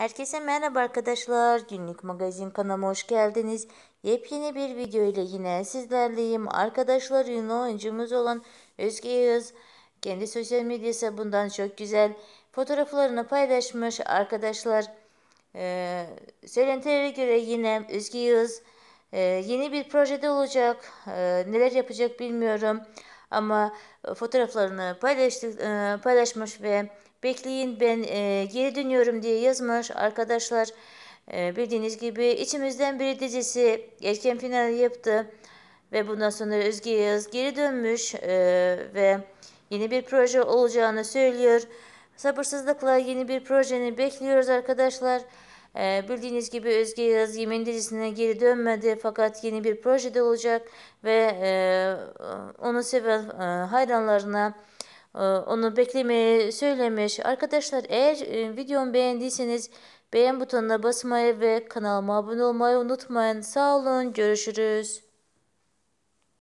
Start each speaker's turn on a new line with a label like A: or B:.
A: Herkese merhaba arkadaşlar. Günlük magazin kanalıma hoş geldiniz. Yepyeni bir video ile yine sizlerleyim. Arkadaşlar ünlü oyuncumuz olan Özge Yağız kendi sosyal medya hesabından çok güzel fotoğraflarını paylaşmış. Arkadaşlar e, söylentilere göre yine Özge Yağız e, yeni bir projede olacak. E, neler yapacak bilmiyorum. Ama fotoğraflarını paylaştık, e, paylaşmış ve bekleyin ben e, geri dönüyorum diye yazmış arkadaşlar. E, bildiğiniz gibi içimizden biri dizisi erken finali yaptı ve bundan sonra Özge Yağız geri dönmüş e, ve yeni bir proje olacağını söylüyor. Sabırsızlıkla yeni bir projeni bekliyoruz arkadaşlar. Ee, bildiğiniz gibi Özge Yaz Yemin dizisine geri dönmedi fakat yeni bir projede olacak ve e, onu seven e, hayranlarına ee, onu beklemeye söylemiş. Arkadaşlar eğer e, videomu beğendiyseniz beğen butonuna basmayı ve kanalıma abone olmayı unutmayın. Sağ olun görüşürüz.